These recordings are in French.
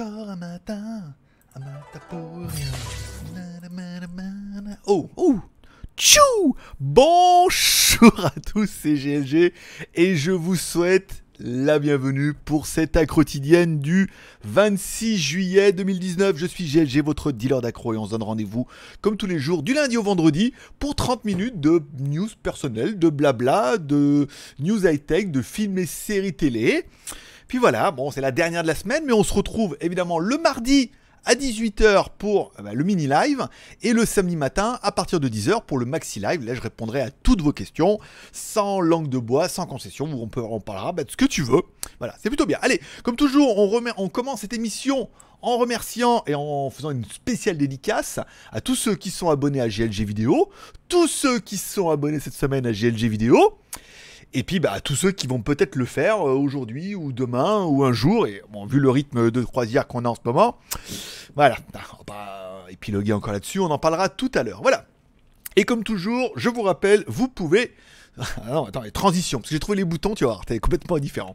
encore un matin, un matin pour rien. Oh, oh, tchou Bonjour à tous, c'est GLG et je vous souhaite la bienvenue pour cette quotidienne du 26 juillet 2019. Je suis GLG, votre dealer d'accro, et on se donne rendez-vous comme tous les jours, du lundi au vendredi, pour 30 minutes de news personnelles, de blabla, de news high-tech, de films et séries télé. Puis voilà, bon, c'est la dernière de la semaine, mais on se retrouve évidemment le mardi à 18h pour eh ben, le mini live et le samedi matin à partir de 10h pour le maxi live. Là, je répondrai à toutes vos questions sans langue de bois, sans concession. On, parlera bah, de ce que tu veux. Voilà, c'est plutôt bien. Allez, comme toujours, on, on commence cette émission en remerciant et en faisant une spéciale dédicace à tous ceux qui sont abonnés à GLG Vidéo, tous ceux qui sont abonnés cette semaine à GLG Vidéo, et puis bah, tous ceux qui vont peut-être le faire euh, aujourd'hui ou demain ou un jour. Et bon, vu le rythme de croisière qu'on a en ce moment, voilà, ah, on va euh, épiloguer encore là-dessus, on en parlera tout à l'heure. Voilà. Et comme toujours, je vous rappelle, vous pouvez... Ah non, attends, les transitions, parce que j'ai trouvé les boutons, tu vois, voir, complètement différent.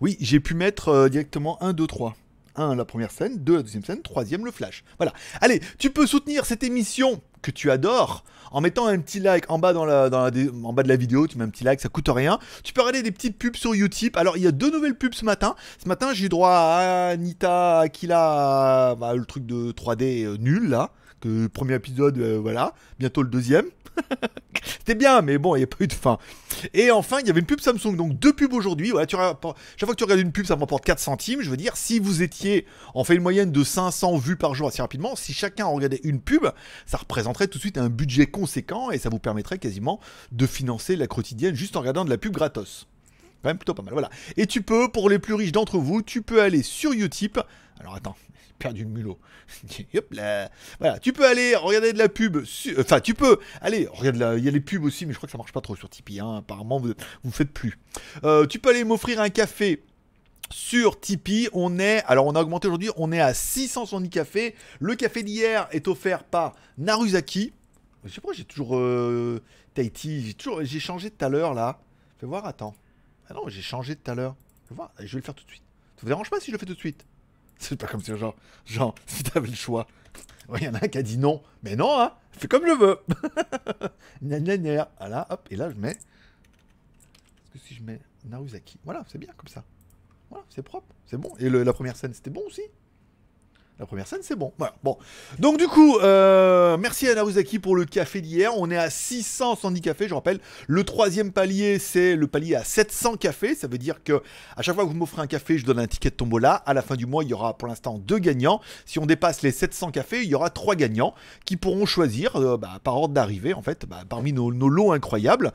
Oui, j'ai pu mettre euh, directement 1, 2, 3. 1, la première scène, 2, la deuxième scène, 3, le flash. Voilà. Allez, tu peux soutenir cette émission que tu adores en mettant un petit like en bas, de la vidéo, tu mets un petit like, ça coûte rien. Tu peux regarder des petites pubs sur YouTube. Alors, il y a deux nouvelles pubs ce matin. Ce matin, j'ai droit à Anita Akila, bah, le truc de 3D euh, nul là le premier épisode, euh, voilà, bientôt le deuxième. C'était bien, mais bon, il n'y a pas eu de fin. Et enfin, il y avait une pub Samsung, donc deux pubs aujourd'hui. Voilà, tu chaque fois que tu regardes une pub, ça rapporte 4 centimes. Je veux dire, si vous étiez, en fait une moyenne de 500 vues par jour assez rapidement, si chacun regardait une pub, ça représenterait tout de suite un budget conséquent et ça vous permettrait quasiment de financer la quotidienne juste en regardant de la pub gratos quand même plutôt pas mal. Voilà. Et tu peux, pour les plus riches d'entre vous, tu peux aller sur Utip. Alors attends, perdu le mulot. Hop là. Voilà, tu peux aller regarder de la pub. Euh, enfin, tu peux aller regarde la... Il y a les pubs aussi, mais je crois que ça marche pas trop sur Tipeee. Hein. Apparemment, vous vous faites plus. Euh, tu peux aller m'offrir un café. Sur Tipeee, on est, alors on a augmenté aujourd'hui, on est à 670 cafés. Le café d'hier est offert par Naruzaki. Je sais pas, j'ai toujours euh... Tahiti, j'ai toujours, j'ai changé tout à l'heure là. Fais voir, attends. Ah non, j'ai changé tout à l'heure. Je vais le faire tout de suite. Ça vous dérange pas si je le fais tout de suite c'est pas comme si, genre, genre, si t'avais le choix. Il y en a un qui a dit non. Mais non, hein, fais comme je veux. voilà, hop, et là, je mets... Est-ce que si je mets Naruzaki Voilà, c'est bien, comme ça. Voilà, c'est propre, c'est bon. Et la première scène, c'était bon aussi. La première scène, c'est bon. Voilà. Bon. Donc, du coup, euh, merci à Naozaki pour le café d'hier. On est à 670 cafés, je rappelle. Le troisième palier, c'est le palier à 700 cafés. Ça veut dire que à chaque fois que vous m'offrez un café, je donne un ticket de tombola. À la fin du mois, il y aura pour l'instant deux gagnants. Si on dépasse les 700 cafés, il y aura trois gagnants qui pourront choisir, euh, bah, par ordre d'arrivée, en fait, bah, parmi nos lots incroyables.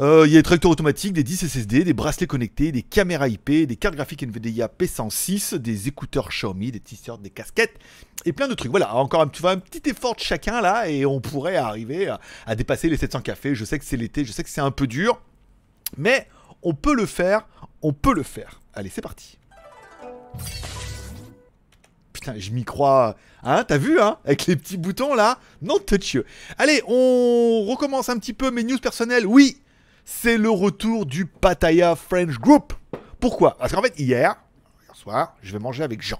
Euh, il y a des tracteurs automatiques, des 10 SSD, des bracelets connectés, des caméras IP, des cartes graphiques NVIDIA P106, des écouteurs Xiaomi, des t-shirts, des casquettes et plein de trucs. Voilà, encore un, un petit effort de chacun là et on pourrait arriver à, dépasser les 700 cafés. Je sais que c'est l'été, je sais que c'est un peu dur, mais on peut le faire, on peut le faire. Allez, c'est parti. Putain, je m'y crois. Hein, t'as vu, hein Avec les petits boutons là Non touch. Allez, on recommence un petit peu mes news personnelles. Oui, c'est le retour du Pattaya French Group. Pourquoi Parce qu'en fait, hier, hier soir, je vais manger avec Jean.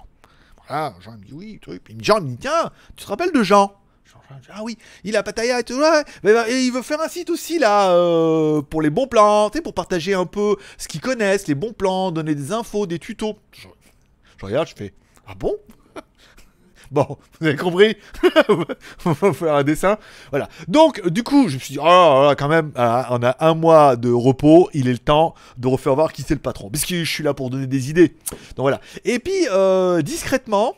Voilà, Jean me dit oui, Puis Jean me dit tiens, tu te rappelles de Jean ah oui, il a Pattaya et tout. Bah, et il veut faire un site aussi là euh, pour les bons plans, pour partager un peu ce qu'ils connaissent, les bons plans, donner des infos, des tutos. je regarde, je fais ah bon Bon, vous avez compris On va faire un dessin. Voilà. Donc, du coup, je me suis dit, oh quand même, ah, on a un mois de repos, il est le temps de refaire voir qui c'est le patron. Parce que je suis là pour donner des idées. Donc voilà. Et puis, euh, discrètement,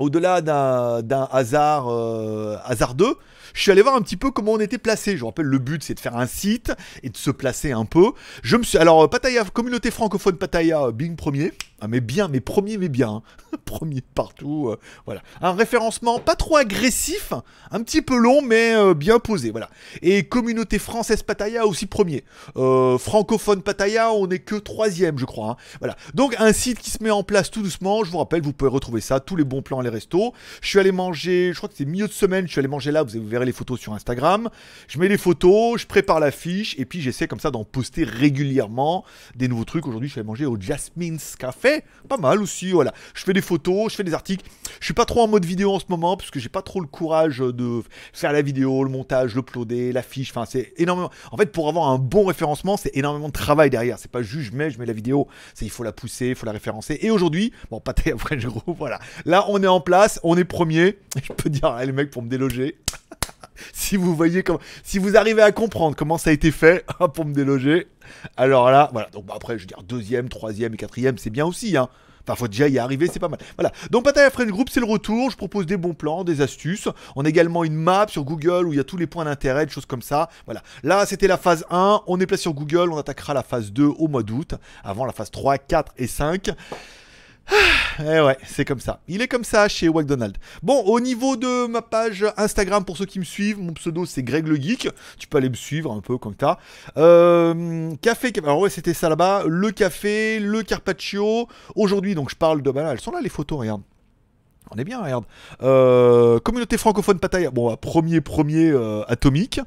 au-delà d'un hasard, euh, hasardeux, je suis allé voir un petit peu comment on était placé. Je vous rappelle, le but c'est de faire un site et de se placer un peu. Je me suis, alors euh, Pattaya, communauté francophone Pataya, euh, Bing premier. Ah, mais bien, mais premier, mais bien. Hein. premier partout. Euh, voilà. Un référencement pas trop agressif, un petit peu long, mais bien posé. Voilà. Et communauté française Pataya, aussi premier. francophone Pataya, on n'est que troisième, je crois. Hein. Voilà. Donc un site qui se met en place tout doucement. Je vous rappelle, vous pouvez retrouver ça, tous les bons plans, les restos. Je suis allé manger, je crois que c'est milieu de semaine, je suis allé manger là, vous avez les photos sur Instagram. Je mets les photos, je prépare l'affiche et puis j'essaie comme ça d'en poster régulièrement des nouveaux trucs. Aujourd'hui, je suis allé manger au Jasmine's Café, pas mal aussi. Voilà, je fais des photos, je fais des articles. Je suis pas trop en mode vidéo en ce moment parce que j'ai pas trop le courage de faire la vidéo, le montage, l'uploader, l'affiche. Enfin, c'est énormément. En fait, pour avoir un bon référencement, c'est énormément de travail derrière. C'est pas juste je mets, je mets la vidéo. C'est il faut la pousser, il faut la référencer. Et aujourd'hui, bon, pas très après crois, voilà. Là, on est en place, on est premier. Je peux dire, allez les mecs, pour me déloger. si vous voyez comment, si vous arrivez à comprendre comment ça a été fait hein, pour me déloger, alors là, voilà. Donc bah, après, je veux dire deuxième, troisième et quatrième, c'est bien aussi, hein. Enfin, faut déjà y arriver, c'est pas mal. Voilà. Donc, Pataya Friends Group, c'est le retour. Je propose des bons plans, des astuces. On a également une map sur Google où il y a tous les points d'intérêt, des choses comme ça. Voilà. Là, c'était la phase 1. On est placé sur Google. On attaquera la phase 2 au mois d'août, avant la phase 3, 4 et 5. Eh ouais, c'est comme ça. Il est comme ça chez McDonald's. Bon, au niveau de ma page Instagram, pour ceux qui me suivent, mon pseudo c'est Greg le Geek. Tu peux aller me suivre un peu comme ça. Euh, café, alors ouais, c'était ça là-bas. Le café, le carpaccio. Aujourd'hui, donc je parle de. Bah là, elles sont là les photos, regarde. On est bien, regarde. Euh, communauté francophone Pataya, bon, premier, premier euh, atomique.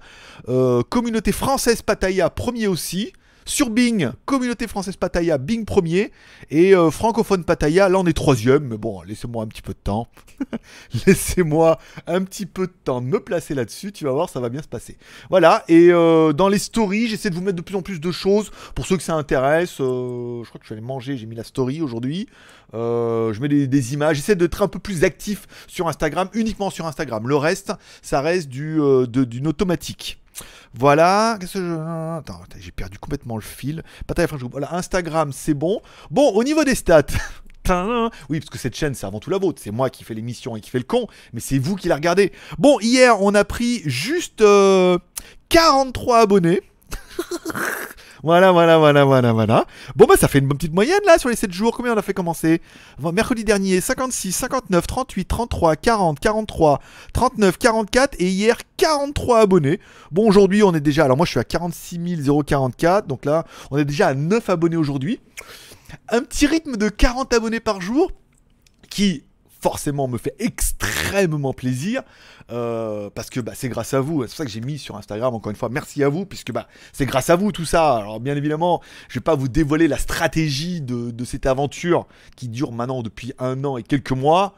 communauté française Pataya, premier aussi. Sur Bing, communauté française Pataya, Bing premier. Et euh, francophone Pataya, là on est troisième. Mais bon, laissez-moi un petit peu de temps. laissez-moi un petit peu de temps de me placer là-dessus. Tu vas voir, ça va bien se passer. Voilà. Et euh, dans les stories, j'essaie de vous mettre de plus en plus de choses. Pour ceux que ça intéresse, euh, je crois que je vais allé manger. J'ai mis la story aujourd'hui. je mets des, images. J'essaie d'être un peu plus actif sur Instagram, uniquement sur Instagram. Le reste, ça reste du, d'une automatique. Voilà, qu'est-ce que j'ai perdu complètement le fil. Instagram, c'est bon. Bon, au niveau des stats. oui, parce que cette chaîne, c'est avant tout la vôtre. C'est moi qui fais l'émission et qui fais le con, mais c'est vous qui la regardez. Bon, hier, on a pris juste 43 euh, abonnés. Voilà, voilà, voilà, voilà, voilà. Bon, bah, ça fait une bonne petite moyenne, là, sur les 7 jours. Combien on a fait commencer Mercredi dernier, 56, 59, 38, 33, 40, 43, 39, 44. Et hier, 43 abonnés. Bon, aujourd'hui, on est déjà. Alors, moi, je suis à 46 044. Donc là, on est déjà à 9 abonnés aujourd'hui. Un petit rythme de 40 abonnés par jour qui forcément me fait extrêmement plaisir euh, parce que bah, c'est grâce à vous. C'est pour ça que j'ai mis sur Instagram encore une fois. Merci à vous puisque bah, c'est grâce à vous tout ça. Alors bien évidemment, je vais pas vous dévoiler la stratégie de, de cette aventure qui dure maintenant depuis un an et quelques mois.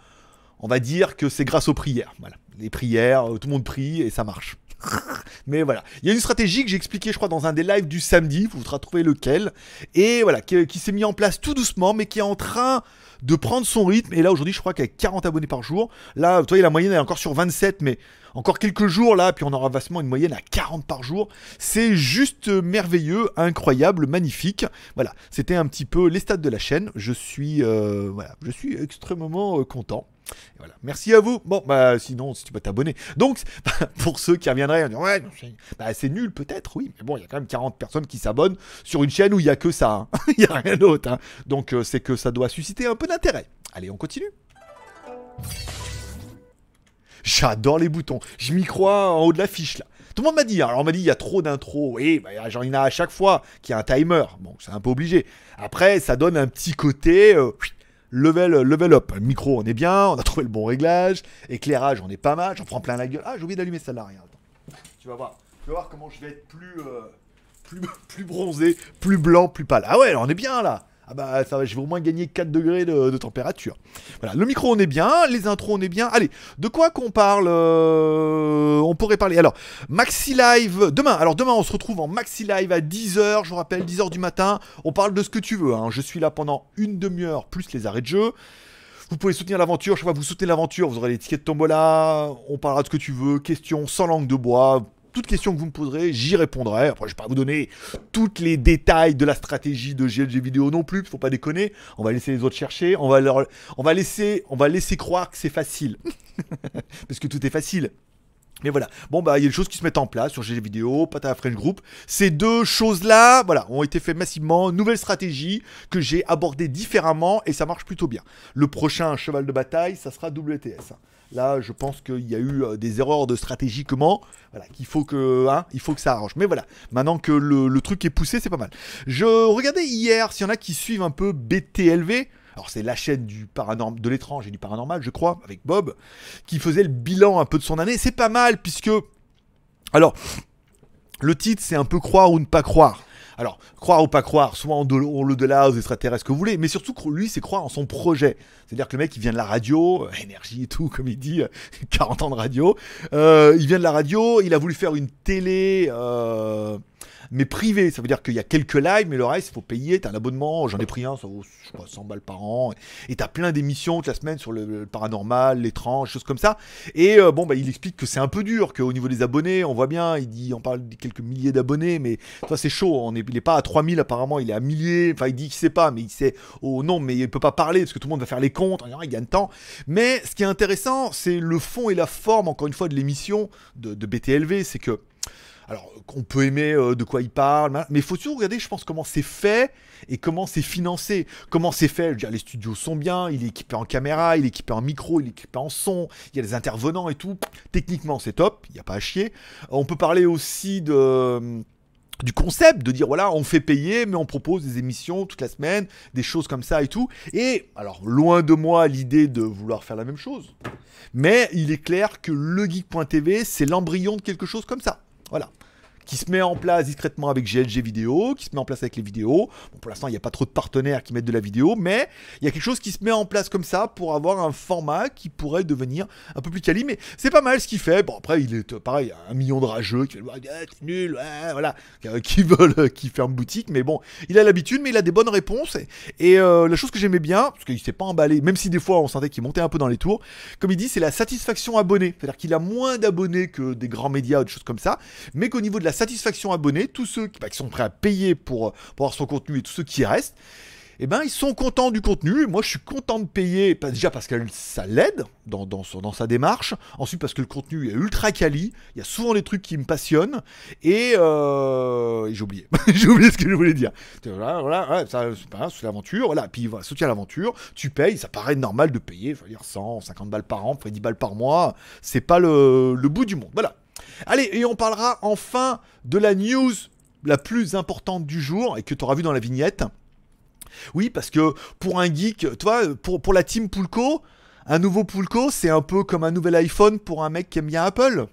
On va dire que c'est grâce aux prières. Voilà. Les prières, euh, tout le monde prie et ça marche. Mais voilà, il y a une stratégie que j'ai expliquée, je crois, dans un des lives du samedi, Vous voudrez trouver lequel, et voilà, qui, s'est mis en place tout doucement, mais qui est en train de prendre son rythme. Et là, aujourd'hui, je crois qu'avec 40 abonnés par jour, là, voyez la moyenne est encore sur 27, mais encore quelques jours là, puis on aura vastement une moyenne à 40 par jour. C'est juste merveilleux, incroyable, magnifique. Voilà, c'était un petit peu les stats de la chaîne. Je suis, euh, voilà, je suis extrêmement euh, content. Merci à vous. Bon, bah sinon, si tu peux t'abonner. Donc, bah, pour ceux qui reviendraient, dire, ouais, bah, c'est nul peut-être, oui, mais bon, il y a quand même 40 personnes qui s'abonnent sur une chaîne où il n'y a que ça. Hein. Il n'y a rien d'autre. Hein. Donc, euh, c'est que ça doit susciter un peu d'intérêt. Allez, on continue. J'adore les boutons. Je m'y crois en haut de l'affiche là. Tout le monde m'a dit, hein. alors on m'a dit il y a trop d'intro. et bah, genre, il y en a à chaque fois qui a un timer, bon c'est un peu obligé. Après ça donne un petit côté, euh, level, level up. Micro, on est bien, on a trouvé le bon réglage. Éclairage, on est pas mal, j'en prends plein la gueule. Ah, j'ai oublié d'allumer celle-là, regarde. Tu vas voir. vas voir comment je vais être plus, euh, plus, plus bronzé, plus blanc, plus pâle. Ah ouais, on est bien là ah bah ça va, je vais au moins gagner 4 degrés de, température. Voilà, le micro on est bien, les intros on est bien. Allez, de quoi qu'on parle euh, On pourrait parler. Alors, Maxi Live demain. Alors demain on se retrouve en Maxi Live à 10h, je vous rappelle, 10h du matin. On parle de ce que tu veux. Hein. Je suis là pendant une demi-heure plus les arrêts de jeu. Vous pouvez soutenir l'aventure, chaque fois vous soutenez l'aventure, vous aurez les tickets de tombola, on parlera de ce que tu veux, questions sans langue de bois, toute question que vous me poserez, j'y répondrai. Après, je ne vais pas vous donner tous les détails de la stratégie de GLG vidéo non plus, Il ne faut pas déconner. On va laisser les autres chercher, on va on va laisser, on va laisser croire que c'est facile, parce que tout est facile. Mais voilà, bon bah il y a des choses qui se mettent en place sur GG Vidéo, la French Group. Ces deux choses-là, voilà, ont été faites massivement. Nouvelle stratégie que j'ai abordée différemment et ça marche plutôt bien. Le prochain cheval de bataille, ça sera WTS. Là, je pense qu'il y a eu euh, des erreurs de stratégiquement, voilà, qu'il faut que, hein, il faut que ça arrange. Mais voilà, maintenant que le, truc est poussé, c'est pas mal. Je regardais hier s'il y en a qui suivent un peu BTLV. Alors c'est la chaîne du de l'étrange et du paranormal, je crois, avec Bob, qui faisait le bilan un peu de son année. C'est pas mal puisque, alors, le titre c'est un peu croire ou ne pas croire. Alors, croire ou pas croire, soit en, le delà aux extraterrestres que vous voulez, mais surtout, lui, c'est croire en son projet. C'est-à-dire que le mec, il vient de la radio, euh, énergie et tout, comme il dit, 40 euh, ans de radio. Euh, il vient de la radio, il a voulu faire une télé mais privée Ça veut dire qu'il y a quelques lives, mais le reste, il faut payer. T'as un abonnement, j'en ai pris un, ça vaut je crois 100 balles par an. Et t'as plein d'émissions toute la semaine sur le, paranormal, l'étrange, choses comme ça. Et bon, bah, il explique que c'est un peu dur, qu'au niveau des abonnés, on voit bien, il dit, on parle de quelques milliers d'abonnés, mais toi, c'est chaud. On est il est pas à 3000 apparemment, il est à milliers, enfin il dit qu'il sait pas, mais il sait, oh non, mais il peut pas parler parce que tout le monde va faire les comptes, il gagne temps. Mais ce qui est intéressant, c'est le fond et la forme, encore une fois, de l'émission de, BTLV, c'est que alors, on peut aimer euh, de quoi il parle, mais il faut toujours regarder, je pense, comment c'est fait et comment c'est financé. Comment c'est fait, dire, les studios sont bien, il est équipé en caméra, il est équipé en micro, il est équipé en son, il y a des intervenants et tout. Techniquement, c'est top, il n'y a pas à chier. On peut parler aussi de du concept de dire voilà on fait payer mais on propose des émissions toute la semaine des choses comme ça et tout et alors loin de moi l'idée de vouloir faire la même chose mais il est clair que le geek.tv c'est l'embryon de quelque chose comme ça voilà qui se met en place discrètement avec GLG vidéo, qui se met en place avec les vidéos. Bon, pour l'instant, il n'y a pas trop de partenaires qui mettent de la vidéo, mais il y a quelque chose qui se met en place comme ça pour avoir un format qui pourrait devenir un peu plus quali. Mais c'est pas mal ce qu'il fait. Bon, après, il est euh, pareil, un million de rageux qui veulent ah, t'es nul, voilà, qui euh, veulent, euh, qui ferment boutique. Mais bon, il a l'habitude, mais il a des bonnes réponses. Et, la chose que j'aimais bien, parce qu'il s'est pas emballé, même si des fois on sentait qu'il montait un peu dans les tours, comme il dit, c'est la satisfaction abonnée. C'est-à-dire qu'il a moins d'abonnés que des grands médias ou des choses comme ça, mais qu'au niveau de la satisfaction abonnée, tous ceux qui, bah, sont prêts à payer pour, avoir son contenu et tous ceux qui restent, et eh ben, ils sont contents du contenu. moi, je suis content de payer, déjà parce que ça l'aide dans, dans, sa démarche. Ensuite, parce que le contenu est ultra quali. Il y a souvent des trucs qui me passionnent. Et, euh, j'ai oublié. ce que je voulais dire. Voilà, voilà c'est l'aventure. Voilà. Puis, voilà, soutien l'aventure. Tu payes. Ça paraît normal de payer, je veux dire, 100, 50 balles par an, 10 balles par mois. C'est pas le, le bout du monde. Voilà. Allez, et on parlera enfin de la news la plus importante du jour et que tu auras vu dans la vignette. Oui, parce que pour un geek, toi, pour, pour la team Poulco, un nouveau Poulco, c'est un peu comme un nouvel iPhone pour un mec qui aime bien Apple.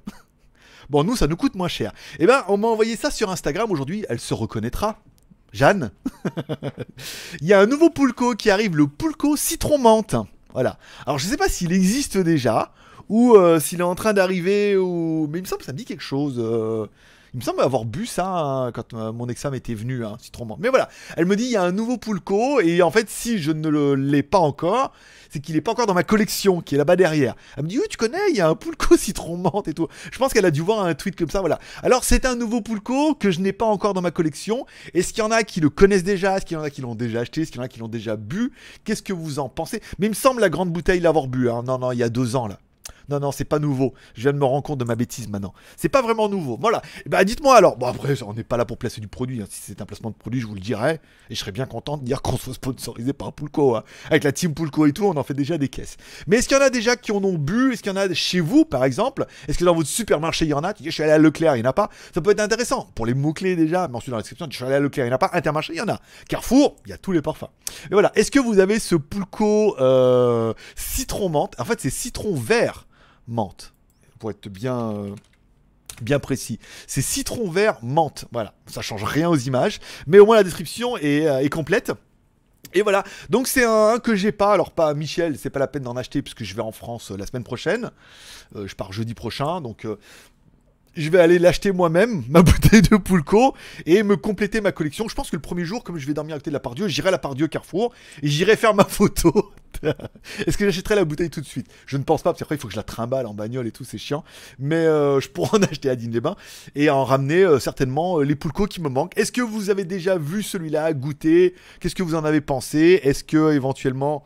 bon, nous, ça nous coûte moins cher. Eh bien, on m'a envoyé ça sur Instagram aujourd'hui, elle se reconnaîtra. Jeanne. Il y a un nouveau Poulco qui arrive, le Poulco citron menthe. Voilà. Alors, je ne sais pas s'il existe déjà ou euh, s'il est en train d'arriver, ou... Mais il me semble que ça me dit quelque chose. Euh. Il me semble avoir bu ça hein, quand euh, mon examen était venu, Citron citron Mais voilà, elle me dit il y a un nouveau Poulco, et en fait, si je ne l'ai pas encore, c'est qu'il n'est pas encore dans ma collection, qui est là-bas derrière. Elle me dit, oui, tu connais, il y a un Poulco citron menthe et tout. Je pense qu'elle a dû voir un tweet comme ça, voilà. Alors, c'est un nouveau Poulco que je n'ai pas encore dans ma collection. Est-ce qu'il y en a qui le connaissent déjà Est-ce qu'il y en a qui l'ont déjà acheté Est-ce qu'il y en a qui l'ont déjà bu Qu'est-ce que vous en pensez Mais il me semble la grande bouteille l'avoir bu, hein. non, non, il y a deux ans, là. Non, non, c'est pas nouveau. Je viens de me rendre compte de ma bêtise maintenant. C'est pas vraiment nouveau. Voilà. Bah, dites-moi alors. Bon, après, on n'est pas là pour placer du produit. Hein. Si c'est un placement de produit, je vous le dirai. Et je serais bien content de dire qu'on soit sponsorisé par Pulco. Hein. Avec la team Pulco et tout, on en fait déjà des caisses. Mais est-ce qu'il y en a déjà qui en ont bu Est-ce qu'il y en a chez vous, par exemple Est-ce que dans votre supermarché, il y en a je suis allé à Leclerc, il n'y en a pas. Ça peut être intéressant. Pour les mots-clés déjà, Mais ensuite dans la description, je suis allé à Leclerc, il n'y en a pas. Intermarché, il y en a. Carrefour, il y a tous les parfums. Et voilà. Est-ce que vous avez ce Pulco euh, citron menthe En fait, c'est citron vert menthe. Pour être bien, euh, bien précis. C'est citron vert menthe. Voilà, ça change rien aux images, mais au moins la description est, euh, complète. Et voilà, donc c'est un, que j'ai pas, alors pas Michel, c'est pas la peine d'en acheter puisque je vais en France euh, la semaine prochaine, je pars jeudi prochain, donc je vais aller l'acheter moi-même, ma bouteille de Poulco, et me compléter ma collection. Je pense que le premier jour, comme je vais dormir à côté de la Dieu, j'irai à la Dieu, Carrefour et j'irai faire ma photo. Est-ce que j'achèterai la bouteille tout de suite Je ne pense pas, parce qu'après, il faut que je la trimballe en bagnole et tout, c'est chiant. Mais euh, je pourrais en acheter à Dine les bains et en ramener euh, certainement euh, les Poulco qui me manquent. Est-ce que vous avez déjà vu celui-là, goûté Qu'est-ce que vous en avez pensé Est-ce que éventuellement.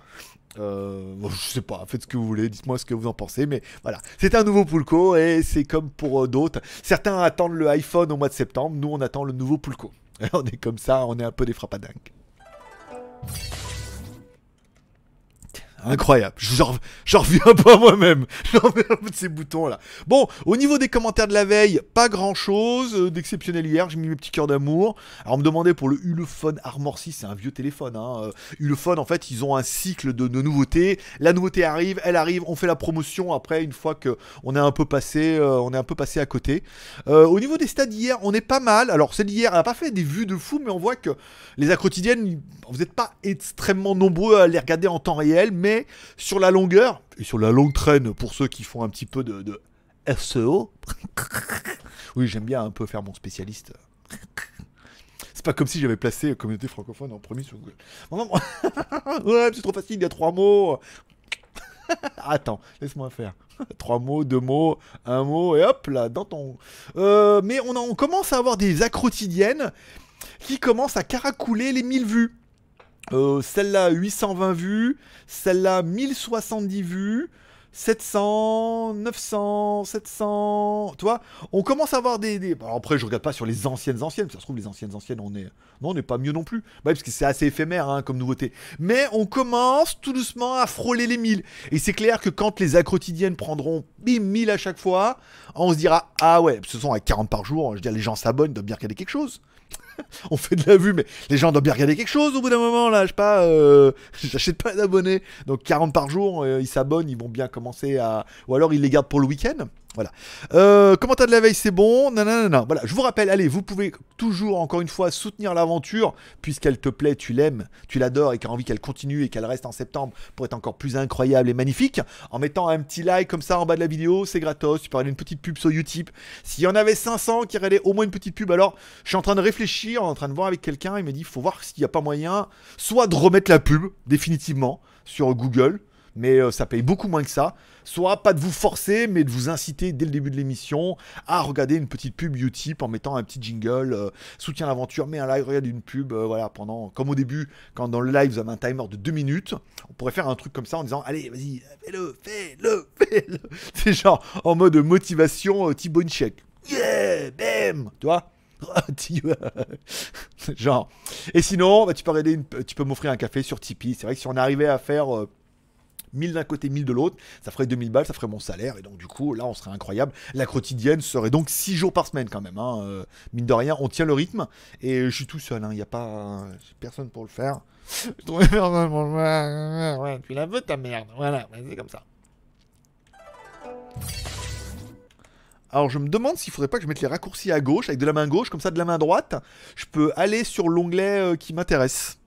Euh, je sais pas, faites ce que vous voulez, dites-moi ce que vous en pensez, mais voilà. C'est un nouveau Poulco et c'est comme pour euh, d'autres. Certains attendent le iPhone au mois de septembre, nous on attend le nouveau Poulco. on est comme ça, on est un peu des frappadingues. Incroyable. J'en reviens pas moi-même. J'en reviens peu de ces boutons-là. Bon, au niveau des commentaires de la veille, pas grand-chose euh, d'exceptionnel hier. J'ai mis mes petits cœurs d'amour. Alors, me demandait pour le Ulefone Armor 6, c'est un vieux téléphone. Hein. Euh, Ulefone, en fait, ils ont un cycle de, nouveautés. La nouveauté arrive, elle arrive, on fait la promotion. Après, une fois qu'on est un peu passé, euh, on est un peu passé à côté. au niveau des stades hier, on est pas mal. Alors, celle d'hier, elle n'a pas fait des vues de fou, mais on voit que les quotidiennes, vous n'êtes pas extrêmement nombreux à les regarder en temps réel, mais sur la longueur, et sur la longue traîne pour ceux qui font un petit peu de, de SEO, oui, j'aime bien un peu faire mon spécialiste. C'est pas comme si j'avais placé communauté francophone en premier sur Google. ouais, c'est trop facile, il y a trois mots. Attends, laisse-moi faire. Trois mots, deux mots, un mot, et hop là, dans ton. Euh, mais on, commence à avoir des accrotidiennes qui commencent à caracouler les mille vues. Euh, celle-là 820 vues, celle-là 1070 vues, 700, 900, 700, tu vois, on commence à avoir des, après je regarde pas sur les anciennes anciennes, ça se trouve les anciennes anciennes on est, non on n'est pas mieux non plus, bah, parce que c'est assez éphémère hein, comme nouveauté, mais on commence tout doucement à frôler les 1000, et c'est clair que quand les quotidiennes prendront 1000 à chaque fois, on se dira, ah ouais, ce sont à 40 par jour, je veux dire les gens s'abonnent, doivent bien qu'il y quelque chose, on fait de la vue, mais les gens doivent bien regarder quelque chose au bout d'un moment, là, je sais pas, euh, j'achète pas d'abonnés. Donc 40 par jour, euh, ils s'abonnent, ils vont bien commencer à... Ou alors ils les gardent pour le week-end. Voilà. Euh, as de la veille, c'est bon. Nanana. Voilà, je vous rappelle, allez, vous pouvez toujours, encore une fois, soutenir l'aventure, puisqu'elle te plaît, tu l'aimes, tu l'adores et tu as envie qu'elle continue et qu'elle reste en septembre pour être encore plus incroyable et magnifique. En mettant un petit like comme ça en bas de la vidéo, c'est gratos. Tu peux aller une petite pub sur YouTube. S'il y en avait 500 qui regardaient au moins une petite pub, alors je suis en train de réfléchir, en train de voir avec quelqu'un. Il m'a dit, il faut voir s'il n'y a pas moyen, soit de remettre la pub définitivement sur Google mais euh, ça paye beaucoup moins que ça soit pas de vous forcer, mais de vous inciter dès le début de l'émission à regarder une petite pub uTip en mettant un petit jingle, euh, soutien l'aventure, mets un live, regarde une pub, euh, voilà, pendant, comme au début, quand dans le live vous avez un timer de deux minutes, on pourrait faire un truc comme ça en disant, allez, vas-y, fais-le, fais-le, fais-le. C'est genre en mode motivation euh, t Check. Yeah, bam, tu vois genre et sinon bah, tu peux tu peux m'offrir un café sur Tipeee c'est vrai que si on arrivait à faire euh, 1000 d'un côté, 1000 de l'autre, ça ferait 2000 balles, ça ferait mon salaire, et donc du coup, là, on serait incroyable. La quotidienne serait donc 6 jours par semaine quand même, hein. Euh, mine de rien, on tient le rythme, et je suis tout seul, hein. il n'y a pas personne pour le faire. ouais, tu la veux ta merde, voilà, c'est comme ça. Alors je me demande s'il faudrait pas que je mette les raccourcis à gauche avec de la main gauche, comme ça de la main droite, je peux aller sur l'onglet euh, qui m'intéresse.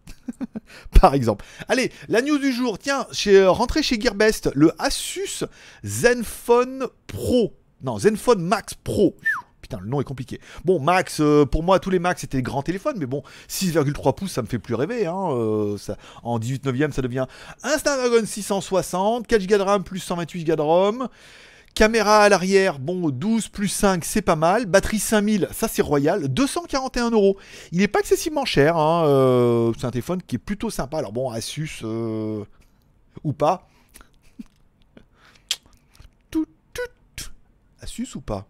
par exemple. Allez, la news du jour. Tiens, chez, euh, rentré chez Gearbest, le Asus Zenfone Pro. Non, Zenfone Max Pro. Putain, le nom est compliqué. Bon, Max, euh, pour moi, tous les Max c'était grand téléphone, mais bon, 6,3 pouces, ça me fait plus rêver. Hein, euh, ça, en 18 19e ça devient un Snapdragon 660, 4 Go de RAM plus 128 Go de ROM. Caméra à l'arrière, bon, 12 plus 5, c'est pas mal. Batterie 5000, ça c'est royal. 241 euros. Il n'est pas excessivement cher. Hein, euh, c'est un téléphone qui est plutôt sympa. Alors bon, Asus euh, ou pas. Asus ou pas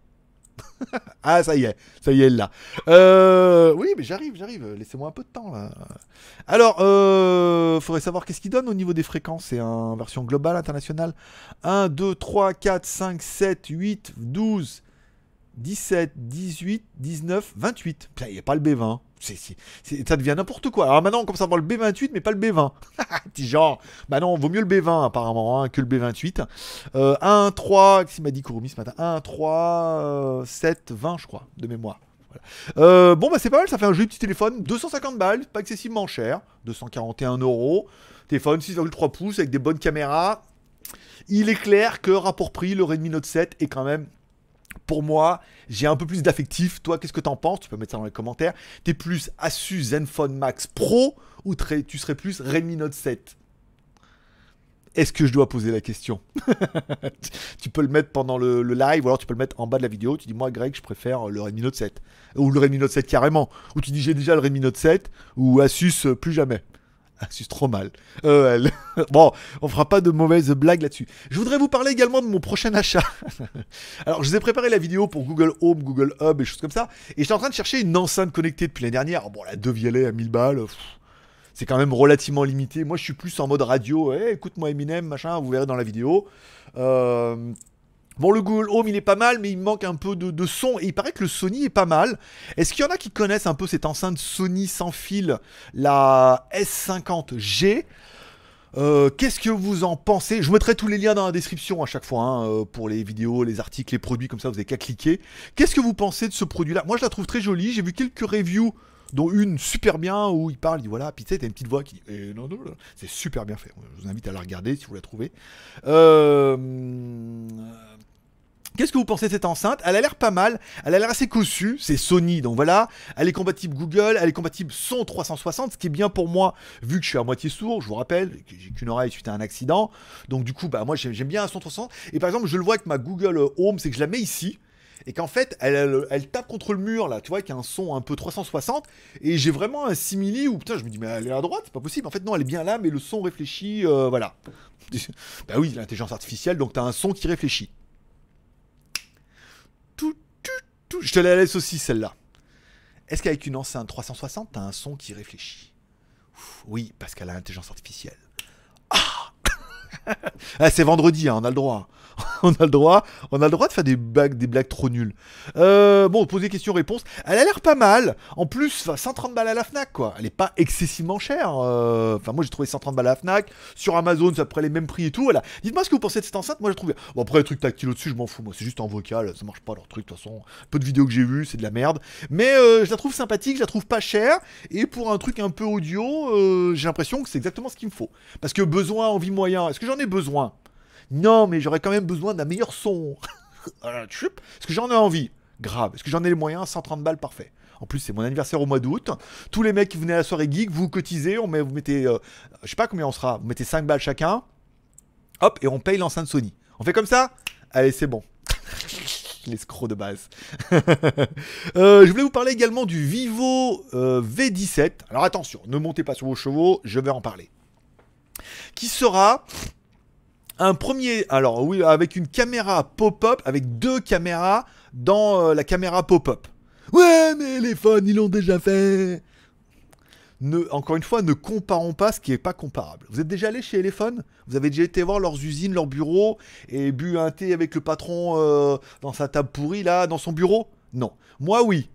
ah, ça y est, ça y est, là. Euh, oui, mais j'arrive, j'arrive. Laissez-moi un peu de temps, là. Alors, il euh, faudrait savoir qu'est-ce qu'il donne au niveau des fréquences. C'est en version globale, internationale. 1, 2, 3, 4, 5, 7, 8, 12, 17, 18, 19, 28. Il n'y a pas le B20. ça devient n'importe quoi. Alors maintenant, on commence à avoir le B28, mais pas le B20. genre, bah non, vaut mieux le B20 apparemment hein, que le B28. 1, 3, quest m'a dit Kurumi ce matin 1, 3, 7, 20, je crois, de mémoire. Euh, bon, bah c'est pas mal, ça fait un joli petit téléphone. 250 balles, pas excessivement cher. 241 euros. Téléphone 6,3 pouces avec des bonnes caméras. Il est clair que rapport prix, le Redmi Note 7 est quand même pour moi, j'ai un peu plus d'affectif. Toi, qu'est-ce que t'en penses Tu peux mettre ça dans les commentaires. T'es plus Asus Zenfone Max Pro ou tu serais plus Redmi Note 7 est-ce que je dois poser la question Tu peux le mettre pendant le, le, live, ou alors tu peux le mettre en bas de la vidéo. Tu dis, moi, Greg, je préfère le Redmi Note 7. Ou le Redmi Note 7 carrément. Ou tu dis, j'ai déjà le Redmi Note 7, ou Asus, euh, plus jamais. Ah, c'est trop mal. Euh, bon, on fera pas de mauvaises blagues là-dessus. Je voudrais vous parler également de mon prochain achat. Alors, je vous ai préparé la vidéo pour Google Home, Google Hub et choses comme ça. Et j'étais en train de chercher une enceinte connectée depuis l'année dernière. Oh, bon, la violets à 1000 balles. c'est quand même relativement limité. Moi, je suis plus en mode radio. Eh, écoute-moi Eminem, machin, vous verrez dans la vidéo. Euh, Bon, le Google Home, il est pas mal, mais il manque un peu de, son. Et il paraît que le Sony est pas mal. Est-ce qu'il y en a qui connaissent un peu cette enceinte Sony sans fil, la S50G euh, Qu'est-ce que vous en pensez Je mettrai tous les liens dans la description à chaque fois hein, euh, pour les vidéos, les articles, les produits, comme ça vous n'avez qu'à cliquer. Qu'est-ce que vous pensez de ce produit-là Moi je la trouve très jolie, j'ai vu quelques reviews dont une super bien où il parle, il dit voilà, puis tu sais, t'as une petite voix qui eh, non, non, non. c'est super bien fait. Je vous invite à la regarder si vous la trouvez. Euh... Qu'est-ce que vous pensez de cette enceinte Elle a l'air pas mal, elle a l'air assez cossue, c'est Sony, donc voilà. Elle est compatible Google, elle est compatible son 360, ce qui est bien pour moi, vu que je suis à moitié sourd, je vous rappelle, j'ai qu'une oreille suite à un accident. Donc du coup, bah moi j'aime bien un son 360. Et par exemple, je le vois avec ma Google Home, c'est que je la mets ici et qu'en fait elle, elle, tape contre le mur là, tu vois, avec un son un peu 360 et j'ai vraiment un simili où putain je me dis mais elle est à droite, c'est pas possible. En fait non, elle est bien là mais le son réfléchit, euh, voilà. bah oui, l'intelligence artificielle donc t'as un son qui réfléchit. Je te la laisse aussi celle-là. Est-ce qu'avec une enceinte 360, t'as un son qui réfléchit Oui, parce qu'elle a l'intelligence artificielle ah, c'est vendredi, hein, on a le droit. on a le droit, on a le droit de faire des blagues, des blagues trop nulles. Euh, bon, poser question-réponse. Elle a l'air pas mal. En plus, 130 balles à la Fnac, quoi. Elle est pas excessivement chère. Euh, enfin, moi j'ai trouvé 130 balles à la Fnac. Sur Amazon, ça prend les mêmes prix et tout. Voilà. Dites-moi ce que vous pensez de cette enceinte. Moi, je trouve. Bon, après, le truc tactile au-dessus, je m'en fous. Moi, c'est juste en vocal. Ça marche pas leur truc. De toute façon, peu de vidéos que j'ai vues, c'est de la merde. Mais euh, je la trouve sympathique, je la trouve pas chère. Et pour un truc un peu audio, j'ai l'impression que c'est exactement ce qu'il me faut. Parce que besoin, envie, moyen. Est-ce que j'en ai besoin. Non, mais j'aurais quand même besoin d'un meilleur son. Est-ce euh, que j'en ai envie Grave. Est-ce que j'en ai les moyens 130 balles, parfait. En plus, c'est mon anniversaire au mois d'août. Tous les mecs qui venaient à la soirée geek, vous cotisez, on met, vous mettez, euh, je sais pas combien on sera, vous mettez 5 balles chacun. Hop, et on paye l'enceinte Sony. On fait comme ça Allez, c'est bon. L'escroc de base. Euh, je voulais vous parler également du Vivo V17. Alors attention, ne montez pas sur vos chevaux, je vais en parler qui sera un premier, alors oui, avec une caméra pop-up, avec deux caméras dans euh, la caméra pop-up. Ouais, mais les phones, ils l'ont déjà fait. Ne, encore une fois, ne comparons pas ce qui n'est pas comparable. Vous êtes déjà allé chez Elephone Vous avez déjà été voir leurs usines, leurs bureaux et bu un thé avec le patron euh, dans sa table pourrie là, dans son bureau Non. Moi, oui.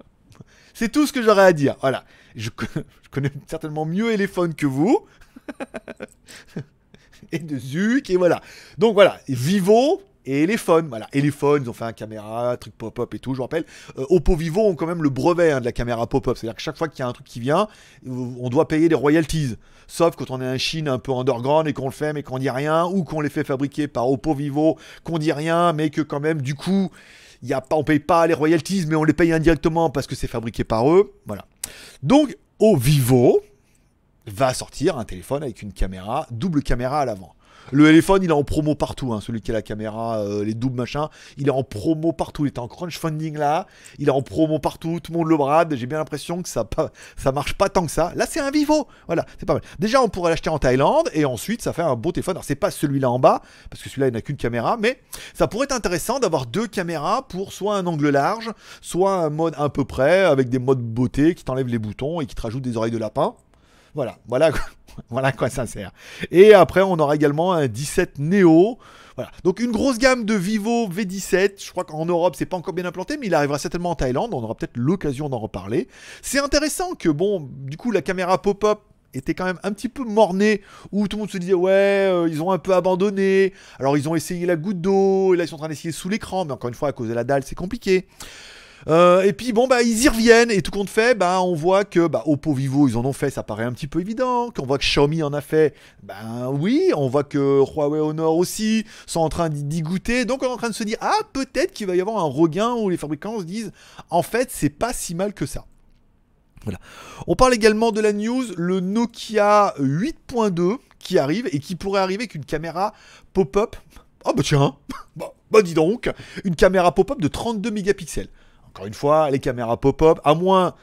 C'est tout ce que j'aurais à dire. Voilà. Je, je connais certainement mieux Elephone que vous. et de Zuc, et voilà. Donc voilà, Vivo et Elephone, voilà. Elephone, ils ont fait un caméra, truc pop-up et tout, je vous rappelle. Euh, Oppo Vivo ont quand même le brevet hein, de la caméra pop-up, c'est-à-dire que chaque fois qu'il y a un truc qui vient, on doit payer des royalties. Sauf quand on est en Chine un peu underground et qu'on le fait mais qu'on dit rien, ou qu'on les fait fabriquer par Oppo Vivo, qu'on dit rien, mais que quand même, du coup, y a pas, on paye pas les royalties, mais on les paye indirectement parce que c'est fabriqué par eux, voilà. Donc, au Vivo, va sortir un téléphone avec une caméra, double caméra à l'avant. Le téléphone, il est en promo partout, hein, celui qui a la caméra, euh, les doubles machins, il est en promo partout. Il est en funding là, il est en promo partout, tout le monde le brade. J'ai bien l'impression que ça, ça marche pas tant que ça. Là, c'est un vivo, voilà, c'est pas mal. Déjà, on pourrait l'acheter en Thaïlande et ensuite, ça fait un beau téléphone. Alors, c'est pas celui-là en bas, parce que celui-là, il n'a qu'une caméra, mais ça pourrait être intéressant d'avoir deux caméras pour soit un angle large, soit un mode à peu près, avec des modes beauté qui t'enlèvent les boutons et qui te rajoutent des oreilles de lapin. Voilà, voilà, voilà quoi ça sert. Et après, on aura également un 17 Neo. Voilà. Donc une grosse gamme de Vivo V17. Je crois qu'en Europe, c'est pas encore bien implanté, mais il arrivera certainement en Thaïlande. On aura peut-être l'occasion d'en reparler. C'est intéressant que, bon, du coup, la caméra pop-up était quand même un petit peu mornée, où tout le monde se disait ouais, euh, ils ont un peu abandonné, alors ils ont essayé la goutte d'eau, et là ils sont en train d'essayer sous l'écran, mais encore une fois à cause de la dalle c'est compliqué. Euh, et puis bon bah ils y reviennent et tout compte fait, bah on voit que bah, Oppo Vivo ils en ont fait, ça paraît un petit peu évident. Qu'on voit que Xiaomi en a fait, ben bah, oui, on voit que Huawei Honor aussi sont en train d'y goûter. Donc on est en train de se dire ah peut-être qu'il va y avoir un regain où les fabricants se disent en fait c'est pas si mal que ça. Voilà. On parle également de la news, le Nokia 8.2 qui arrive et qui pourrait arriver avec une caméra pop-up. ah bah tiens, bah, bah dis donc, une caméra pop-up de 32 mégapixels. Encore une fois, les caméras pop-up, à moins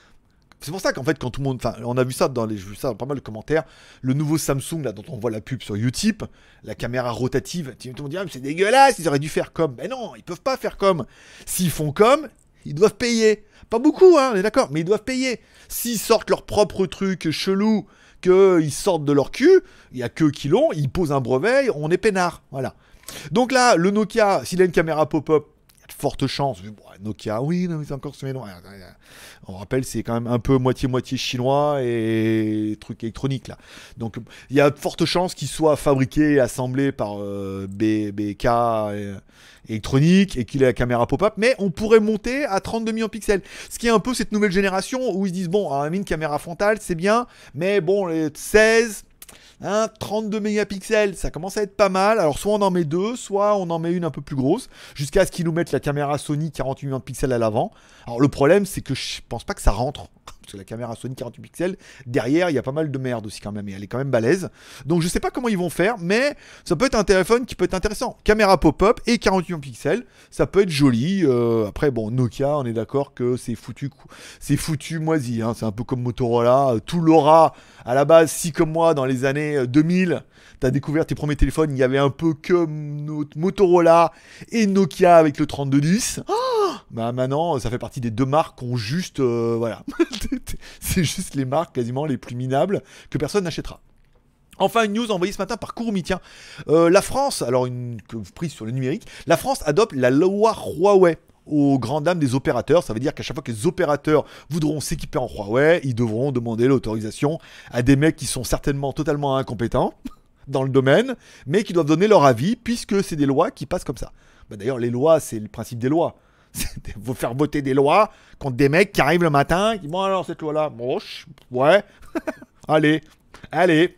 c'est pour ça qu'en fait, quand tout le monde. Enfin, on a vu ça dans les. Vu ça pas mal de commentaires. Le nouveau Samsung, là, dont on voit la pub sur Utip, la caméra rotative. Tout le monde dit, ah, mais c'est dégueulasse, ils auraient dû faire comme. Mais ben non, ils peuvent pas faire comme. S'ils font comme, ils doivent payer. Pas beaucoup, hein, on est d'accord, mais ils doivent payer. S'ils sortent leur propre truc chelou, qu'ils sortent de leur cul, il y a que qui l'ont, ils posent un brevet, on est peinard. Voilà. Donc là, le Nokia, s'il a une caméra pop-up, forte chance. Nokia, oui, mais c'est encore ce On rappelle, c'est quand même un peu moitié-moitié chinois et truc électronique là. Donc il y a forte chance chances qu'il soit fabriqué et assemblé par euh, BK euh, électronique et qu'il ait la caméra pop-up, mais on pourrait monter à 32 millions de pixels. Ce qui est un peu cette nouvelle génération où ils se disent bon, un ah, une caméra frontale, c'est bien, mais bon, les 16 32 hein, mégapixels, ça commence à être pas mal. Alors soit on en met deux, soit on en met une un peu plus grosse, jusqu'à ce qu'ils nous mettent la caméra Sony 48 millions pixels à l'avant. Alors le problème, c'est que je pense pas que ça rentre. Parce que la caméra Sony 48 pixels, derrière, il y a pas mal de merde aussi quand même, et elle est quand même balèze. Donc je sais pas comment ils vont faire, mais ça peut être un téléphone qui peut être intéressant. Caméra pop-up et 48 pixels, ça peut être joli. Euh, après, bon, Nokia, on est d'accord que c'est foutu, c'est foutu moisi. Hein, c'est un peu comme Motorola, euh, tout l'aura à la base, si comme moi, dans les années 2000, euh, t'as découvert tes premiers téléphones, il y avait un peu que Motorola et Nokia avec le 3210. bah maintenant, ça fait partie des deux marques ont juste, euh, voilà, c'est juste les marques quasiment les plus minables que personne n'achètera. Enfin, une news envoyée ce matin par Kurumi, euh, la France, alors une prise sur le numérique, la France adopte la loi Huawei aux grandes dames des opérateurs. Ça veut dire qu'à chaque fois que les opérateurs voudront s'équiper en Huawei, ils devront demander l'autorisation à des mecs qui sont certainement totalement incompétents dans le domaine, mais qui doivent donner leur avis, puisque c'est des lois qui passent comme ça. Bah, d'ailleurs, les lois, c'est le principe des lois. C'est vous faire voter des lois contre des mecs qui arrivent le matin, qui disent Bon, alors cette loi-là, moche, ouais, allez, allez,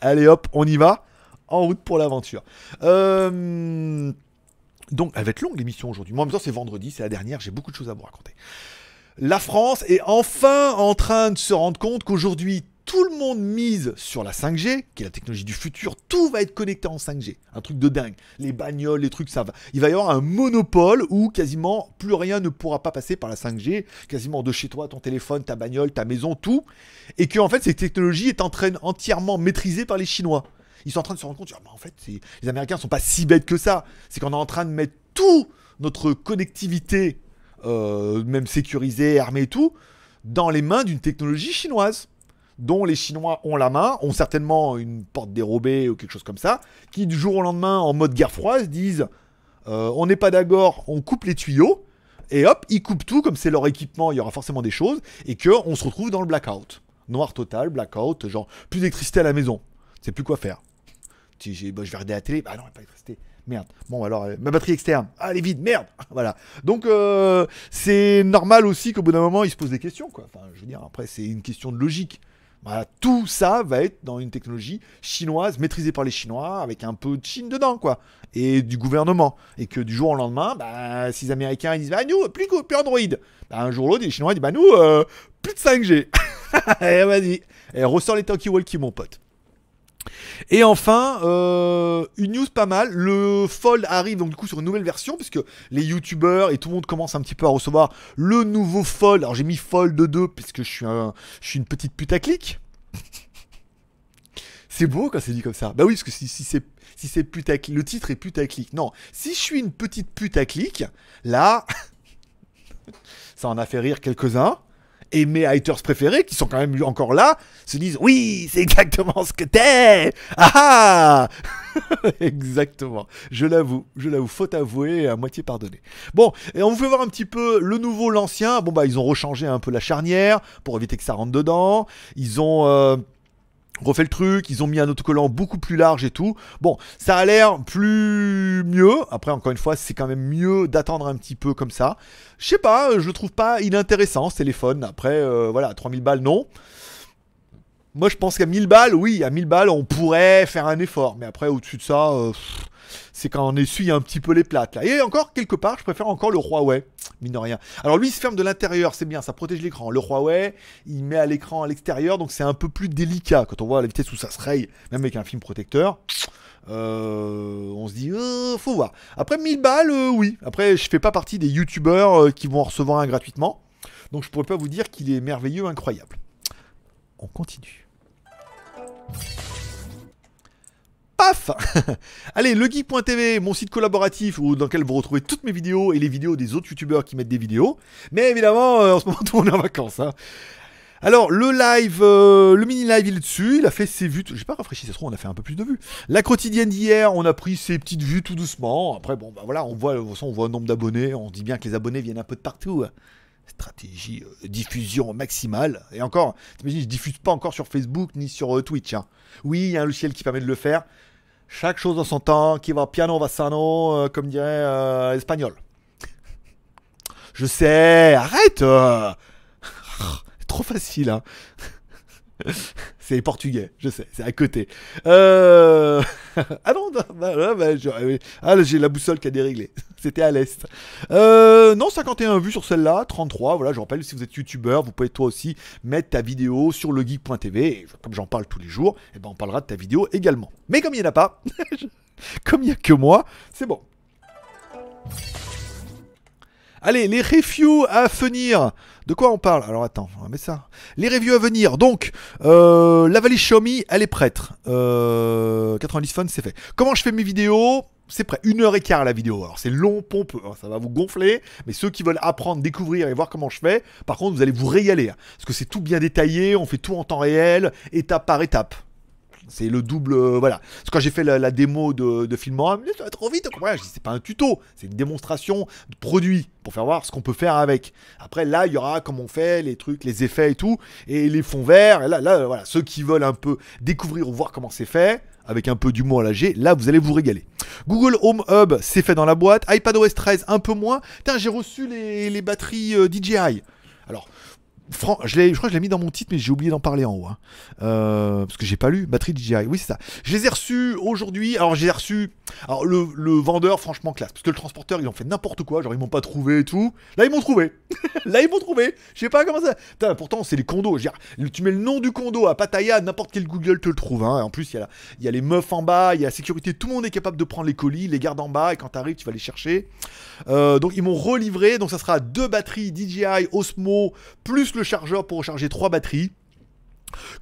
allez hop, on y va, en route pour l'aventure. Euh, donc, elle va être longue l'émission aujourd'hui. Moi, en même temps, c'est vendredi, c'est la dernière, j'ai beaucoup de choses à vous raconter. La France est enfin en train de se rendre compte qu'aujourd'hui, tout le monde mise sur la 5G, qui est la technologie du futur, tout va être connecté en 5G. Un truc de dingue. Les bagnoles, les trucs, ça va. Il va y avoir un monopole où quasiment plus rien ne pourra pas passer par la 5G, quasiment de chez toi, ton téléphone, ta bagnole, ta maison, tout. Et que en fait, cette technologie est en train entièrement maîtrisée par les Chinois. Ils sont en train de se rendre compte, en fait, les Américains ne sont pas si bêtes que ça. C'est qu'on est en train de mettre tout notre connectivité, euh, même sécurisée, armée et tout, dans les mains d'une technologie chinoise dont les Chinois ont la main, ont certainement une porte dérobée ou quelque chose comme ça, qui du jour au lendemain, en mode guerre froide, disent euh, on n'est pas d'accord, on coupe les tuyaux, et hop, ils coupent tout, comme c'est leur équipement, il y aura forcément des choses, et qu'on se retrouve dans le blackout. Noir total, blackout, genre plus d'électricité à la maison, c'est plus quoi faire. Bah, je, vais regarder la télé. Ah non, elle pas restée. Merde. Bon, alors, euh, ma batterie externe. Ah, elle est vide. Merde. voilà. Donc, euh, c'est normal aussi qu'au bout d'un moment, ils se posent des questions. Quoi. Enfin, je veux dire, après, c'est une question de logique. tout ça va être dans une technologie chinoise, maîtrisée par les Chinois, avec un peu de Chine dedans, quoi, et du gouvernement. Et que du jour au lendemain, bah, si Américains ils disent, bah nous, plus, plus Android, bah, un jour l'autre, les Chinois disent, bah nous, euh, plus de 5G. et vas-y, et eh, ressort les Tanki walkie mon pote. Et enfin, euh, une news pas mal, le Fold arrive donc du coup sur une nouvelle version, puisque les youtubeurs et tout le monde commence un petit peu à recevoir le nouveau Fold. Alors j'ai mis Fold 2 puisque je suis, un, je suis une petite clic. c'est beau quand c'est dit comme ça. Bah oui, parce que si, c'est si c'est putaclic, le titre est putaclic. Non, si je suis une petite à putaclic, là, ça en a fait rire quelques-uns et mes haters préférés, qui sont quand même encore là, se disent Oui, c'est exactement ce que t'es Ah, ah Exactement, je l'avoue, je l'avoue, faut avouer, à moitié pardonné. Bon, et on vous fait voir un petit peu le nouveau, l'ancien. Bon, bah, ils ont rechangé un peu la charnière pour éviter que ça rentre dedans. Ils ont. Euh, refait le truc, ils ont mis un autocollant beaucoup plus large et tout. Bon, ça a l'air plus mieux. Après, encore une fois, c'est quand même mieux d'attendre un petit peu comme ça. Je sais pas, je trouve pas inintéressant ce téléphone. Après, euh, voilà, 3000 balles, non. Moi, je pense qu'à 1000 balles, oui, à 1000 balles, on pourrait faire un effort. Mais après, au-dessus de ça, euh, c'est quand on essuie un petit peu les plates. Là. Et encore, quelque part, je préfère encore le Huawei, mine de rien. Alors lui, il se ferme de l'intérieur, c'est bien, ça protège l'écran. Le Huawei, il met à l'écran à l'extérieur, donc c'est un peu plus délicat. Quand on voit la vitesse où ça se raye, même avec un film protecteur, euh, on se dit, euh, faut voir. Après 1000 balles, oui. Après, je fais pas partie des youtubeurs qui vont en recevoir un gratuitement. Donc je ne pourrais pas vous dire qu'il est merveilleux, incroyable on continue. Paf Allez, legeek.tv, mon site collaboratif où, dans lequel vous retrouvez toutes mes vidéos et les vidéos des autres youtubeurs qui mettent des vidéos. Mais évidemment, euh, en ce moment, tout est en vacances. Hein. Alors, le live, euh, le mini live, il est dessus. Il a fait ses vues. J'ai pas rafraîchi, c'est trop, on a fait un peu plus de vues. La quotidienne d'hier, on a pris ses petites vues tout doucement. Après, bon, bah voilà, on voit, on voit le nombre d'abonnés. On dit bien que les abonnés viennent un peu de partout. Hein stratégie euh, diffusion maximale. Et encore, t'imagines, je diffuse pas encore sur Facebook ni sur euh, Twitch. Hein. Oui, il y a un logiciel qui permet de le faire. Chaque chose dans son temps, qui va piano va sano, euh, comme dirait espagnol Je sais, arrête Trop facile, hein C'est les Portugais, je sais, c'est à côté. Euh, ah non, j'ai la boussole qui a déréglé. C'était à l'est. Euh, non, 51 vues sur celle-là, 33. Voilà, je rappelle, si vous êtes youtubeur, vous pouvez toi aussi mettre ta vidéo sur legeek.tv. Et comme j'en parle tous les jours, et eh ben, on parlera de ta vidéo également. Mais comme il n'y en a pas, comme il n'y a que moi, c'est bon. Allez, les reviews à venir. De quoi on parle Alors attends, on va mettre ça. Les reviews à venir. Donc, euh, la valise Xiaomi, elle est prête. 90 euh, fun, c'est fait. Comment je fais mes vidéos c'est prêt, une heure et quart la vidéo. Alors c'est long, pompeux, hein, ça va vous gonfler, mais ceux qui veulent apprendre, découvrir et voir comment je fais, par contre vous allez vous régaler, hein. parce que c'est tout bien détaillé, on fait tout en temps réel, étape par étape. C'est le double. Euh, voilà. Parce que quand j'ai fait la, démo de, de Filmora, ça va trop vite. je c'est pas un tuto, c'est une démonstration de produit pour faire voir ce qu'on peut faire avec. Après, là, il y aura comment on fait, les trucs, les effets et tout, et les fonds verts. Et là, là, voilà, ceux qui veulent un peu découvrir ou voir comment c'est fait, avec un peu d'humour à la là vous allez vous régaler. Google Home Hub, c'est fait dans la boîte. iPadOS 13, un peu moins. Tiens, j'ai reçu les, batteries euh, DJI. Alors, je, je, crois que je l'ai mis dans mon titre, mais j'ai oublié d'en parler en haut. Hein. Euh, parce que j'ai pas lu. Batterie DJI. Oui, c'est ça. Je les ai reçus aujourd'hui. Alors, j'ai reçu. Alors, le, le, vendeur, franchement, classe. Parce que le transporteur, ils ont fait n'importe quoi. Genre, ils m'ont pas trouvé et tout. Là, ils m'ont trouvé. Là, ils m'ont trouvé. Je sais pas comment ça. pourtant, c'est les condos. Je tu mets le nom du condo à Pattaya, n'importe quel Google te le trouve. Hein. En plus, il y, y, a les meufs en bas, il y a la sécurité. Tout le monde est capable de prendre les colis, les gardes en bas. Et quand t'arrives, tu vas les chercher. Euh, donc, ils m'ont relivré. Donc, ça sera deux batteries DJI Osmo plus le chargeur pour recharger trois batteries.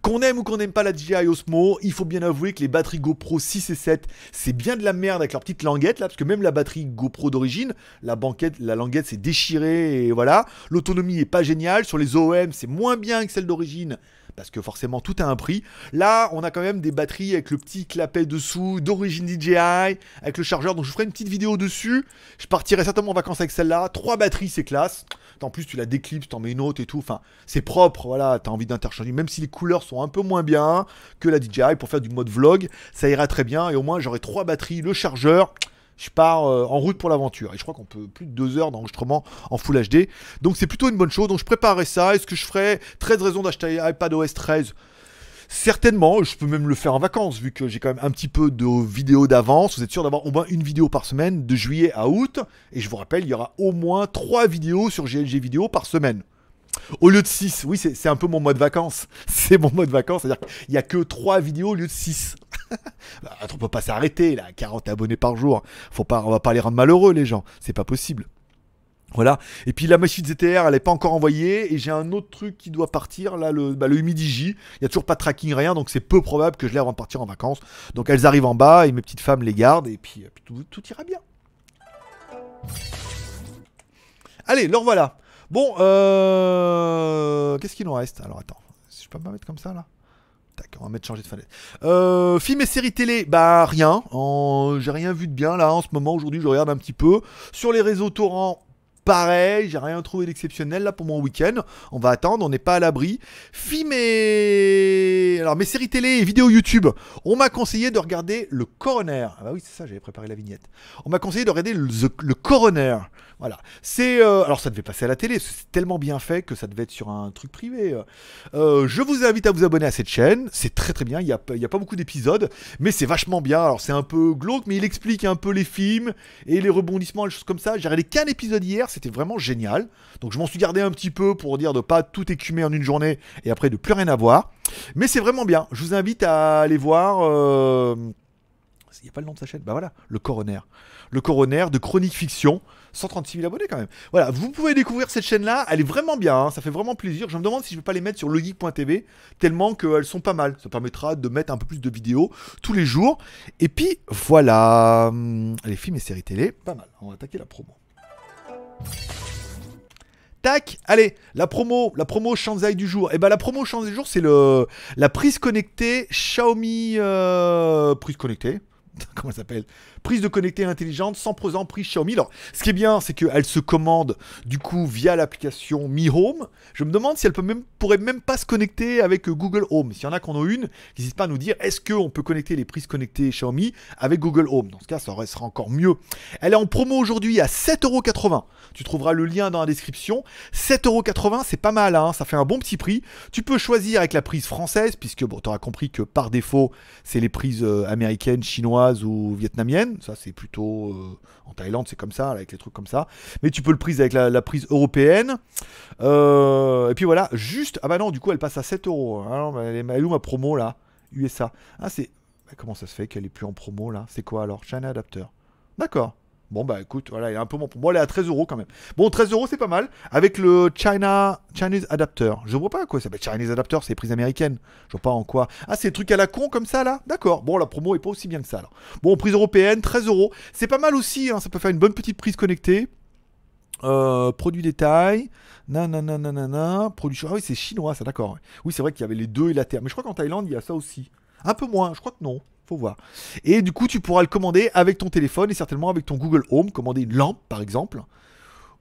Qu'on aime ou qu'on n'aime pas la DJI Osmo, il faut bien avouer que les batteries GoPro 6 et 7, c'est bien de la merde avec leur petite languette là, parce que même la batterie GoPro d'origine, la banquette, la languette s'est déchirée et voilà. L'autonomie est pas géniale. Sur les OM, c'est moins bien que celle d'origine, parce que forcément tout a un prix. Là, on a quand même des batteries avec le petit clapet dessous, d'origine DJI, avec le chargeur, donc je ferai une petite vidéo dessus. Je partirai certainement en vacances avec celle-là. Trois batteries, c'est classe. En plus, tu la déclipses, t'en mets une autre et tout. Enfin, c'est propre, voilà, t'as envie d'interchanger. Même si les couleurs sont un peu moins bien que la DJI pour faire du mode vlog, ça ira très bien. Et au moins, j'aurai trois batteries, le chargeur je pars euh, en route pour l'aventure. Et je crois qu'on peut plus de deux heures d'enregistrement en Full HD. Donc c'est plutôt une bonne chose. Donc je préparerai ça. Est-ce que je ferai 13 raisons d'acheter OS 13 Certainement, je peux même le faire en vacances, vu que j'ai quand même un petit peu de vidéos d'avance. Vous êtes sûr d'avoir au moins une vidéo par semaine de juillet à août. Et je vous rappelle, il y aura au moins trois vidéos sur GLG Vidéo par semaine au lieu de 6. Oui, c'est un peu mon mois de vacances. C'est mon mode vacances, c'est-à-dire qu'il n'y a que 3 vidéos au lieu de 6. Bah, on peut pas s'arrêter là, 40 abonnés par jour. Faut pas, on va pas les rendre malheureux les gens, c'est pas possible. Voilà. Et puis la machine ZTR, elle n'est pas encore envoyée. Et j'ai un autre truc qui doit partir, là, le, bah, Il n'y a toujours pas de tracking, rien. Donc c'est peu probable que je l'ai avant de partir en vacances. Donc elles arrivent en bas et mes petites femmes les gardent. Et puis, tout, tout ira bien. Allez, leur voilà. Bon, euh, qu'est-ce qu'il nous reste Alors attends, je peux me mettre comme ça là Tac, on va mettre changer de fenêtre. Euh, films et séries télé, bah rien. J'ai rien vu de bien là en ce moment. Aujourd'hui, je regarde un petit peu. Sur les réseaux torrents, pareil, j'ai rien trouvé d'exceptionnel là pour mon week-end. On va attendre, on n'est pas à l'abri. Film Alors mes séries télé et vidéos YouTube, on m'a conseillé de regarder Le Coroner. Ah bah oui, c'est ça, j'avais préparé la vignette. On m'a conseillé de regarder Le, Coroner. Voilà. C'est... Euh, alors ça devait passer à la télé, c'est tellement bien fait que ça devait être sur un truc privé. Euh, je vous invite à vous abonner à cette chaîne, c'est très très bien, il n'y a, pas beaucoup d'épisodes, mais c'est vachement bien. Alors c'est un peu glauque, mais il explique un peu les films et les rebondissements, les choses comme ça. J'ai regardé qu'un épisode hier, c'était vraiment génial. Donc je m'en suis gardé un petit peu pour dire de pas tout écumer en une journée et après de plus rien avoir. Mais c'est vraiment bien. Je vous invite à aller voir. Il euh, n'y a pas le nom de sa chaîne Bah voilà, le coroner. Le coroner de Chronique Fiction. 136 000 abonnés quand même. Voilà, vous pouvez découvrir cette chaîne-là. Elle est vraiment bien, hein. ça fait vraiment plaisir. Je me demande si je ne vais pas les mettre sur legeek.tv, tellement qu'elles sont pas mal. Ça permettra de mettre un peu plus de vidéos tous les jours. Et puis voilà, hum, les films et séries télé, pas mal. On va attaquer la promo. Tac, allez, la promo, la promo Shanzai du jour. Et eh ben la promo Shanzai du jour, c'est le la prise connectée Xiaomi euh, prise connectée. Comment ça s'appelle prise de connecté intelligente, 100% prise Xiaomi. Alors, ce qui est bien, c'est qu'elle se commande du coup via l'application Mi Home. Je me demande si elle peut même, pourrait même pas se connecter avec euh, Google Home. S'il y en a qui en ont une, n'hésite pas à nous dire est-ce qu'on peut connecter les prises connectées Xiaomi avec Google Home Dans ce cas, ça sera encore mieux. Elle est en promo aujourd'hui à 7,80€. Tu trouveras le lien dans la description. 7,80€, c'est pas mal, hein ça fait un bon petit prix. Tu peux choisir avec la prise française, puisque bon, tu auras compris que par défaut, c'est les prises euh, américaines, chinoises ou vietnamiennes. Ça, c'est plutôt. Euh, en Thaïlande, c'est comme ça, avec les trucs comme ça. Mais tu peux le prise avec la, prise européenne. Euh, et puis voilà, juste. Ah bah non, du coup, elle passe à 7 euros. Hein. elle, est où ma promo là USA. Ah, c'est. Bah, comment ça se fait qu'elle est plus en promo là C'est quoi alors China Adapter. D'accord. Bon, bah écoute, voilà, il est un peu bon pour moi. Elle est à 13 euros quand même. Bon, 13 euros, c'est pas mal. Avec le China Chinese Adapter. Je vois pas quoi ça s'appelle Chinese Adapter, c'est prise américaines, Je vois pas en quoi. Ah, c'est le trucs à la con comme ça là D'accord. Bon, la promo est pas aussi bien que ça alors. Bon, prise européenne, 13 euros. C'est pas mal aussi, hein, ça peut faire une bonne petite prise connectée. Euh, produit détail, non non produit. Ah oui, c'est chinois, ça, d'accord. Oui, c'est vrai qu'il y avait les deux et la terre. Mais je crois qu'en Thaïlande, il y a ça aussi. Un peu moins, je crois que non faut voir. Et du coup, tu pourras le commander avec ton téléphone et certainement avec ton Google Home, commander une lampe par exemple,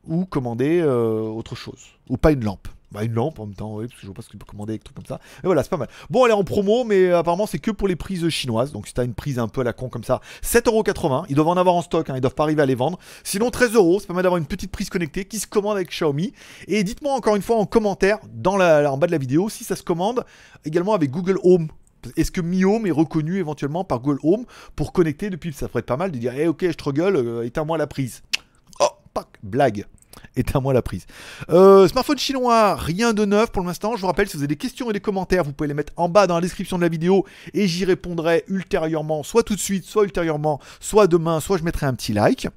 ou commander euh, autre chose, ou pas une lampe. Bah une lampe en même temps, oui, parce que je vois pas ce que tu peux commander avec trucs comme ça. Mais voilà, c'est pas mal. Bon, elle est en promo, mais euh, apparemment c'est que pour les prises chinoises. Donc si as une prise un peu à la con comme ça, 7,80€. Ils doivent en avoir en stock, hein. ils doivent pas arriver à les vendre. Sinon 13 13€, pas mal d'avoir une petite prise connectée qui se commande avec Xiaomi. Et dites-moi encore une fois en commentaire, dans la, en bas de la vidéo, si ça se commande également avec Google Home est-ce que Mi Home est reconnu éventuellement par Google Home pour connecter depuis Ça ferait pas mal de dire Eh ok, je struggle, euh, éteins-moi la prise. Oh, blague. Éteins-moi la prise. Euh, smartphone chinois, rien de neuf pour l'instant. Je vous rappelle, si vous avez des questions et des commentaires, vous pouvez les mettre en bas dans la description de la vidéo et j'y répondrai ultérieurement, soit tout de suite, soit ultérieurement, soit demain, soit je mettrai un petit like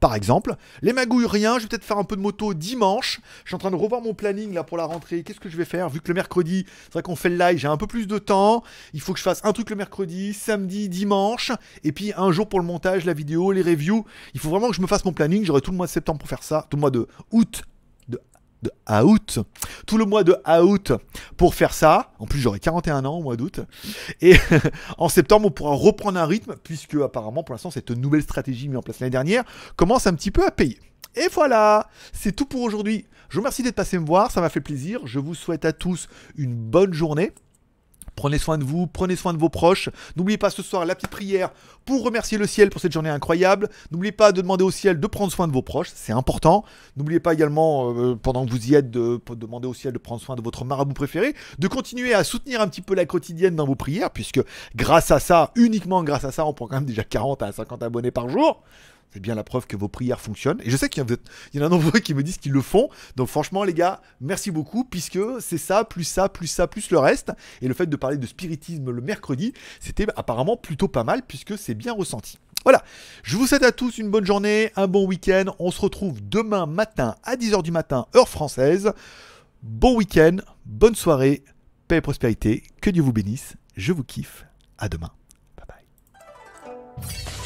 par exemple. Les magouilles, rien. Je vais peut-être faire un peu de moto dimanche. Je suis en train de revoir mon planning là pour la rentrée. Qu'est-ce que je vais faire Vu que le mercredi, c'est vrai qu'on fait le live, j'ai un peu plus de temps. Il faut que je fasse un truc le mercredi, samedi, dimanche. Et puis un jour pour le montage, la vidéo, les reviews. Il faut vraiment que je me fasse mon planning. J'aurai tout le mois de septembre pour faire ça. Tout le mois de août de août, tout le mois de août pour faire ça. En plus, j'aurai 41 ans au mois d'août. Et en septembre, on pourra reprendre un rythme, puisque apparemment, pour l'instant, cette nouvelle stratégie mise en place l'année dernière commence un petit peu à payer. Et voilà, c'est tout pour aujourd'hui. Je vous remercie d'être passé me voir, ça m'a fait plaisir. Je vous souhaite à tous une bonne journée. Prenez soin de vous, prenez soin de vos proches. N'oubliez pas ce soir la petite prière pour remercier le ciel pour cette journée incroyable. N'oubliez pas de demander au ciel de prendre soin de vos proches, c'est important. N'oubliez pas également, euh, pendant que vous y êtes, de, de demander au ciel de prendre soin de votre marabout préféré, de continuer à soutenir un petit peu la quotidienne dans vos prières, puisque grâce à ça, uniquement grâce à ça, on prend quand même déjà 40 à 50 abonnés par jour. C'est bien la preuve que vos prières fonctionnent. Et je sais qu'il y, en a nombreux qui me disent qu'ils le font. Donc franchement, les gars, merci beaucoup, puisque c'est ça, plus ça, plus ça, plus le reste. Et le fait de parler de spiritisme le mercredi, c'était apparemment plutôt pas mal, puisque c'est bien ressenti. Voilà, je vous souhaite à tous une bonne journée, un bon week-end. On se retrouve demain matin à 10h du matin, heure française. Bon week-end, bonne soirée, paix et prospérité, que Dieu vous bénisse, je vous kiffe, à demain. Bye bye.